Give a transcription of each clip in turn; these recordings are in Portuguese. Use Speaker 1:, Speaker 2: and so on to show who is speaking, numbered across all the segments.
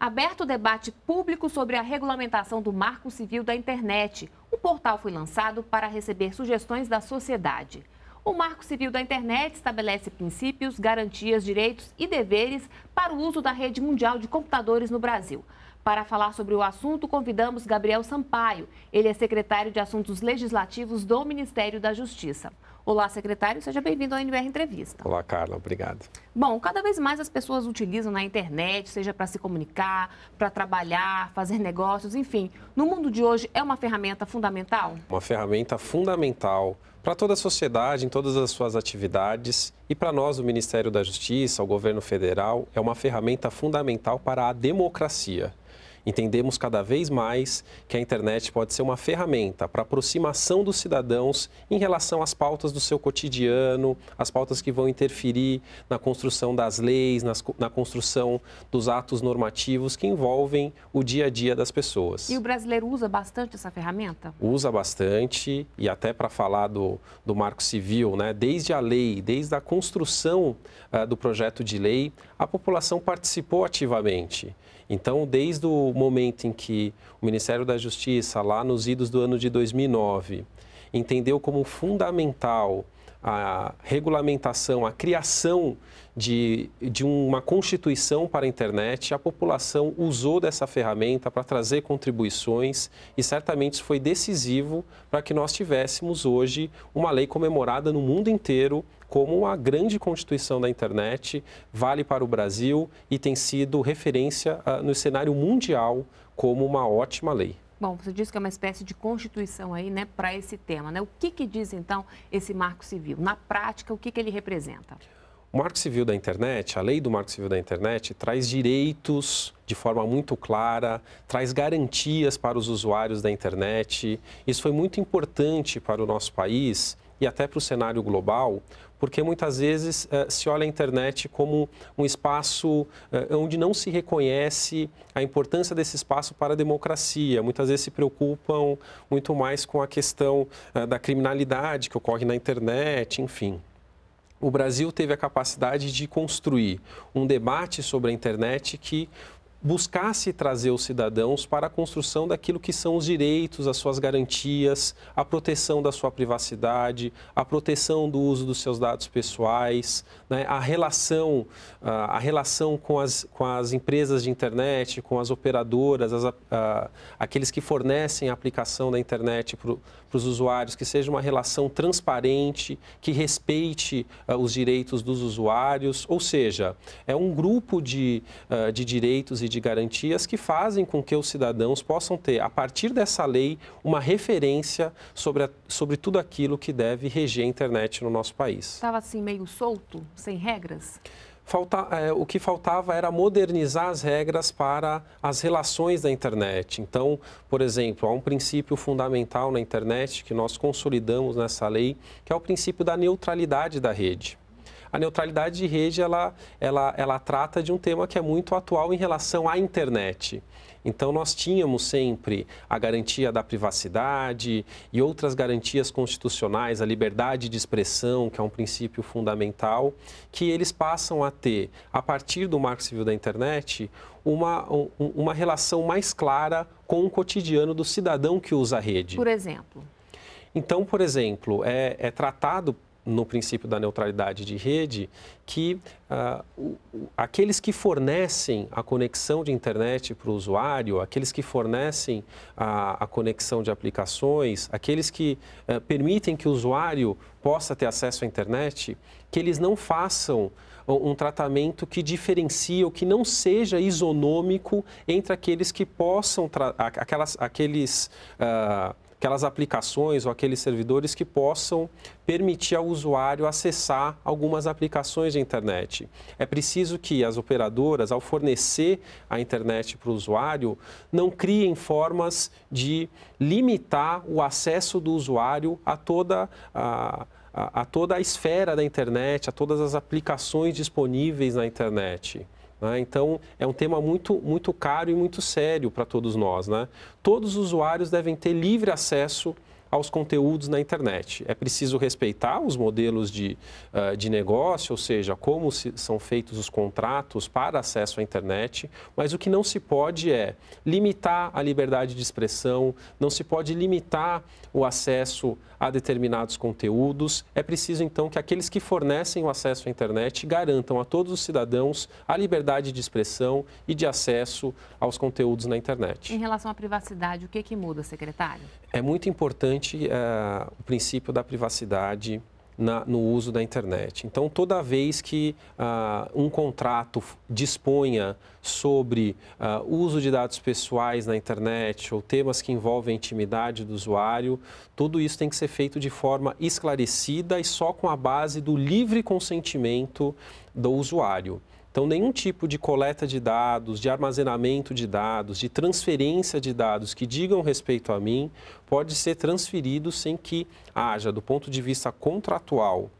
Speaker 1: aberto o debate público sobre a regulamentação do Marco Civil da Internet. O portal foi lançado para receber sugestões da sociedade. O Marco Civil da Internet estabelece princípios, garantias, direitos e deveres para o uso da rede mundial de computadores no Brasil. Para falar sobre o assunto, convidamos Gabriel Sampaio. Ele é secretário de Assuntos Legislativos do Ministério da Justiça. Olá, secretário, seja bem-vindo à NBR Entrevista.
Speaker 2: Olá, Carla, obrigado.
Speaker 1: Bom, cada vez mais as pessoas utilizam na internet, seja para se comunicar, para trabalhar, fazer negócios, enfim. No mundo de hoje, é uma ferramenta fundamental?
Speaker 2: Uma ferramenta fundamental para toda a sociedade, em todas as suas atividades. E para nós, o Ministério da Justiça, o governo federal, é uma ferramenta fundamental para a democracia entendemos cada vez mais que a internet pode ser uma ferramenta para aproximação dos cidadãos em relação às pautas do seu cotidiano, as pautas que vão interferir na construção das leis, nas, na construção dos atos normativos que envolvem o dia a dia das pessoas.
Speaker 1: E o brasileiro usa bastante essa ferramenta?
Speaker 2: Usa bastante, e até para falar do, do Marco Civil, né? desde a lei, desde a construção uh, do projeto de lei, a população participou ativamente. Então, desde o momento em que o Ministério da Justiça, lá nos idos do ano de 2009, entendeu como fundamental a regulamentação, a criação de, de uma constituição para a internet, a população usou dessa ferramenta para trazer contribuições e certamente isso foi decisivo para que nós tivéssemos hoje uma lei comemorada no mundo inteiro como a grande constituição da internet, vale para o Brasil e tem sido referência uh, no cenário mundial como uma ótima lei.
Speaker 1: Bom, você disse que é uma espécie de constituição aí, né, para esse tema, né? O que, que diz então esse Marco Civil? Na prática, o que, que ele representa?
Speaker 2: O Marco Civil da Internet, a lei do Marco Civil da Internet, traz direitos de forma muito clara, traz garantias para os usuários da internet. Isso foi muito importante para o nosso país e até para o cenário global, porque muitas vezes eh, se olha a internet como um espaço eh, onde não se reconhece a importância desse espaço para a democracia. Muitas vezes se preocupam muito mais com a questão eh, da criminalidade que ocorre na internet, enfim o Brasil teve a capacidade de construir um debate sobre a internet que buscasse trazer os cidadãos para a construção daquilo que são os direitos, as suas garantias, a proteção da sua privacidade, a proteção do uso dos seus dados pessoais, né? a, relação, ah, a relação com as, com as empresas de internet, com as operadoras, as, a, ah, aqueles que fornecem a aplicação da internet para os usuários, que seja uma relação transparente, que respeite a, ah, os direitos dos usuários, ou seja, é um grupo de, de direitos e de garantias que fazem com que os cidadãos possam ter, a partir dessa lei, uma referência sobre, a, sobre tudo aquilo que deve reger a internet no nosso país.
Speaker 1: Estava assim meio solto, sem regras?
Speaker 2: Falta, é, o que faltava era modernizar as regras para as relações da internet. Então, por exemplo, há um princípio fundamental na internet que nós consolidamos nessa lei, que é o princípio da neutralidade da rede a neutralidade de rede ela, ela, ela trata de um tema que é muito atual em relação à internet. Então, nós tínhamos sempre a garantia da privacidade e outras garantias constitucionais, a liberdade de expressão, que é um princípio fundamental, que eles passam a ter, a partir do Marco Civil da Internet, uma, uma relação mais clara com o cotidiano do cidadão que usa a rede. Por exemplo. Então, por exemplo, é, é tratado no princípio da neutralidade de rede, que ah, aqueles que fornecem a conexão de internet para o usuário, aqueles que fornecem a, a conexão de aplicações, aqueles que eh, permitem que o usuário possa ter acesso à internet, que eles não façam um tratamento que diferencie ou que não seja isonômico entre aqueles que possam, aquelas, aqueles uh, aquelas aplicações ou aqueles servidores que possam permitir ao usuário acessar algumas aplicações de internet. É preciso que as operadoras, ao fornecer a internet para o usuário, não criem formas de limitar o acesso do usuário a toda a a, toda a esfera da internet, a todas as aplicações disponíveis na internet. Né? Então, é um tema muito, muito caro e muito sério para todos nós. Né? Todos os usuários devem ter livre acesso aos conteúdos na internet. É preciso respeitar os modelos de, eh, de negócio, ou seja, como são feitos os contratos para acesso à internet, mas o que não se pode é limitar a liberdade de expressão, não se pode limitar o acesso a determinados conteúdos. É preciso, então, que aqueles que fornecem o acesso à internet garantam a todos os cidadãos a liberdade de expressão e de acesso aos conteúdos na internet.
Speaker 1: Em relação à privacidade, o que, que muda, secretário?
Speaker 2: É muito importante é, o princípio da privacidade na, no uso da internet. Então, toda vez que uh, um contrato disponha sobre uh, uso de dados pessoais na internet ou temas que envolvem a intimidade do usuário, tudo isso tem que ser feito de forma esclarecida e só com a base do livre consentimento do usuário. Então, nenhum tipo de coleta de dados, de armazenamento de dados, de transferência de dados que digam respeito a mim pode ser transferido sem que haja, do ponto de vista contratual,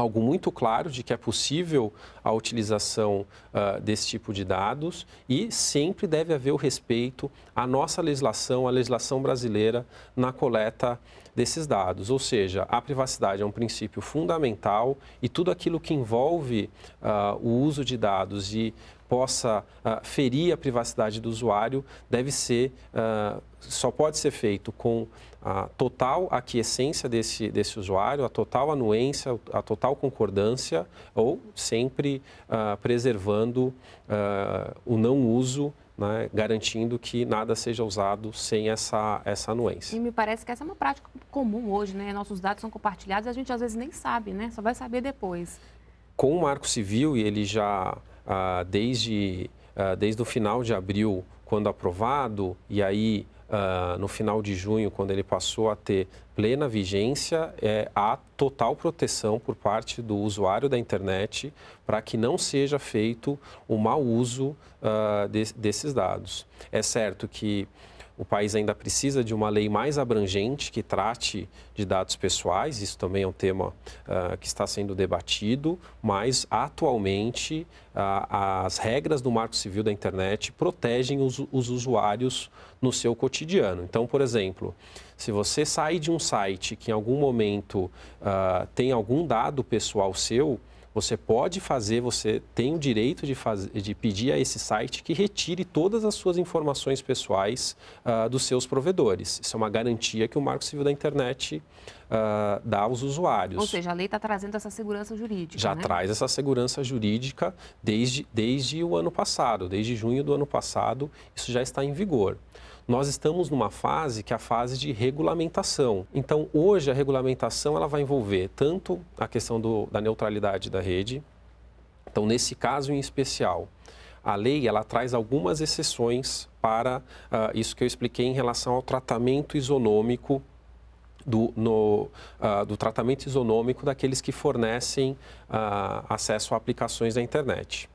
Speaker 2: algo muito claro de que é possível a utilização uh, desse tipo de dados e sempre deve haver o respeito à nossa legislação, à legislação brasileira na coleta desses dados. Ou seja, a privacidade é um princípio fundamental e tudo aquilo que envolve uh, o uso de dados e possa ah, ferir a privacidade do usuário deve ser, ah, só pode ser feito com a total aquiescência desse, desse usuário, a total anuência, a total concordância ou sempre ah, preservando o não uso né, garantindo que nada seja usado sem essa, essa anuência.
Speaker 1: E me parece que essa é uma prática comum hoje, né? Nossos dados são compartilhados e a gente às vezes nem sabe, né? Só vai saber depois.
Speaker 2: Com o Marco Civil, e ele já ah, desde, ah, desde o final de abril, quando aprovado, e aí ah, no final de junho, quando ele passou a ter plena vigência, é, há total proteção por parte do usuário da internet para que não seja feito o mau uso desses dados. É certo que o país ainda precisa de uma lei mais abrangente que trate de dados pessoais, isso também é um tema uh, que está sendo debatido, mas atualmente uh, as regras do Marco Civil da Internet protegem os, os usuários no seu cotidiano. Então, por exemplo, se você sai de um site que em algum momento uh, tem algum dado pessoal seu, você pode fazer, você tem o direito de, fazer, de pedir a esse site que retire todas as suas informações pessoais uh, dos seus provedores. Isso é uma garantia que o Marco Civil da Internet uh, dá aos usuários. Ou
Speaker 1: seja, a lei está trazendo essa segurança jurídica. Já né? traz
Speaker 2: essa segurança jurídica desde, desde o ano passado, desde junho do ano passado, isso já está em vigor. Nós estamos numa fase que é a fase de regulamentação. Então, hoje a regulamentação ela vai envolver tanto a questão do, da neutralidade da rede, então nesse caso em especial, a lei ela traz algumas exceções para uh, isso que eu expliquei em relação ao tratamento isonômico do, no, uh, do tratamento isonômico daqueles que fornecem uh, acesso a aplicações da internet.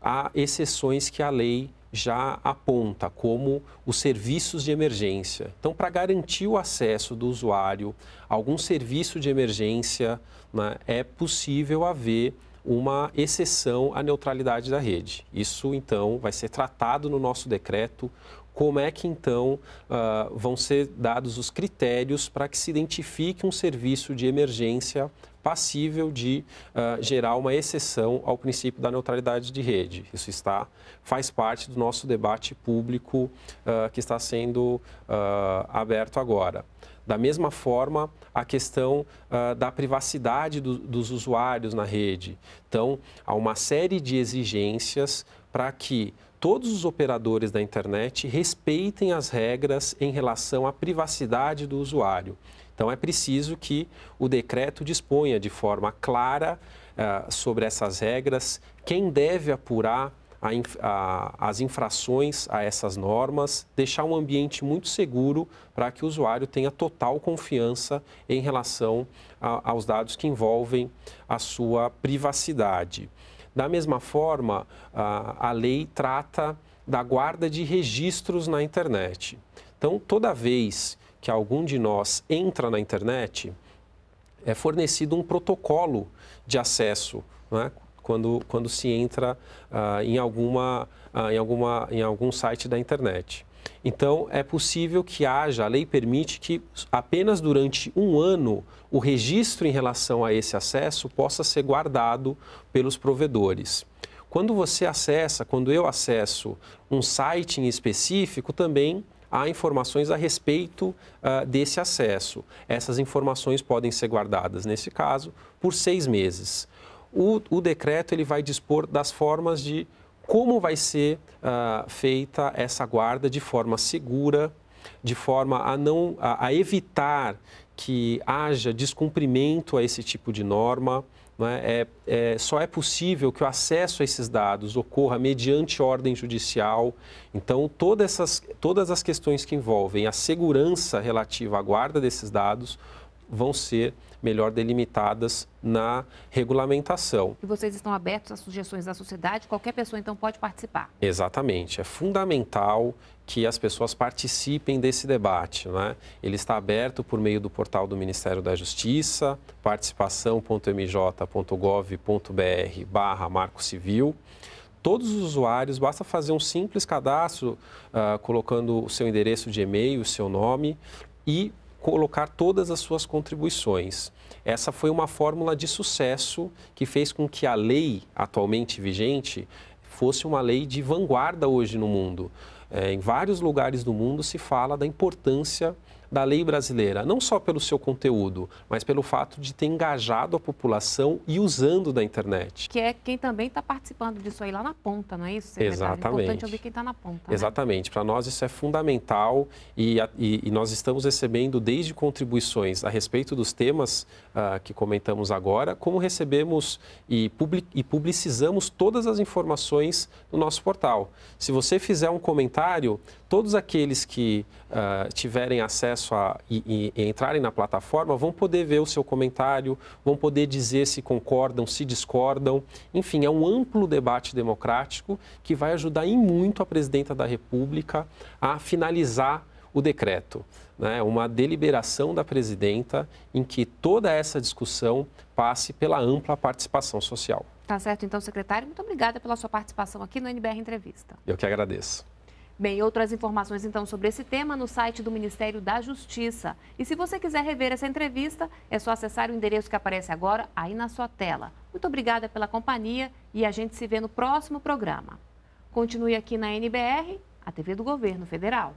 Speaker 2: Há exceções que a lei já aponta como os serviços de emergência. Então, para garantir o acesso do usuário a algum serviço de emergência, né, é possível haver uma exceção à neutralidade da rede. Isso, então, vai ser tratado no nosso decreto. Como é que, então, uh, vão ser dados os critérios para que se identifique um serviço de emergência passível de uh, gerar uma exceção ao princípio da neutralidade de rede. Isso está faz parte do nosso debate público uh, que está sendo uh, aberto agora. Da mesma forma, a questão uh, da privacidade do, dos usuários na rede. Então, há uma série de exigências para que todos os operadores da internet respeitem as regras em relação à privacidade do usuário. Então é preciso que o decreto disponha de forma clara uh, sobre essas regras, quem deve apurar a, a, as infrações a essas normas, deixar um ambiente muito seguro para que o usuário tenha total confiança em relação a, aos dados que envolvem a sua privacidade. Da mesma forma, a lei trata da guarda de registros na internet. Então, toda vez que algum de nós entra na internet, é fornecido um protocolo de acesso, né? quando, quando se entra ah, em, alguma, ah, em, alguma, em algum site da internet. Então, é possível que haja, a lei permite que apenas durante um ano o registro em relação a esse acesso possa ser guardado pelos provedores. Quando você acessa, quando eu acesso um site em específico, também há informações a respeito uh, desse acesso. Essas informações podem ser guardadas, nesse caso, por seis meses. O, o decreto ele vai dispor das formas de como vai ser uh, feita essa guarda de forma segura, de forma a não a, a evitar que haja descumprimento a esse tipo de norma. É? é, é, só é possível que o acesso a esses dados ocorra mediante ordem judicial. Então, todas, essas, todas as questões que envolvem a segurança relativa à guarda desses dados vão ser melhor delimitadas na regulamentação.
Speaker 1: E vocês estão abertos às sugestões da sociedade, qualquer pessoa então pode participar.
Speaker 2: Exatamente, é fundamental que as pessoas participem desse debate. Né? Ele está aberto por meio do portal do Ministério da Justiça, participação.mj.gov.br barra marco civil todos os usuários, basta fazer um simples cadastro, uh, colocando o seu endereço de e-mail, o seu nome e colocar todas as suas contribuições. Essa foi uma fórmula de sucesso que fez com que a lei atualmente vigente fosse uma lei de vanguarda hoje no mundo. É, em vários lugares do mundo se fala da importância da lei brasileira, não só pelo seu conteúdo, mas pelo fato de ter engajado a população e usando da internet.
Speaker 1: Que é quem também está participando disso aí lá na ponta, não é isso? Secretário? Exatamente. É importante ouvir quem está na ponta. Né?
Speaker 2: Exatamente. Né? Para nós isso é fundamental e, e, e, nós estamos recebendo desde contribuições a respeito dos temas uh, que comentamos agora, como recebemos e, public, e publicizamos todas as informações no nosso portal. Se você fizer um comentário, todos aqueles que uh, tiverem acesso acesso a, e, e, entrarem na plataforma vão poder ver o seu comentário, vão poder dizer se concordam, se discordam. Enfim, é um amplo debate democrático que vai ajudar em muito a presidenta da República a finalizar o decreto. Né? Uma deliberação da presidenta em que toda essa discussão passe pela ampla participação social.
Speaker 1: Tá certo, então, secretário. Muito obrigada pela sua participação aqui no NBR Entrevista.
Speaker 2: Eu que agradeço.
Speaker 1: Bem, outras informações então sobre esse tema no site do Ministério da Justiça. E se você quiser rever essa entrevista, é só acessar o endereço que aparece agora aí na sua tela. Muito obrigada pela companhia e a gente se vê no próximo programa. Continue aqui na NBR, a TV do Governo Federal.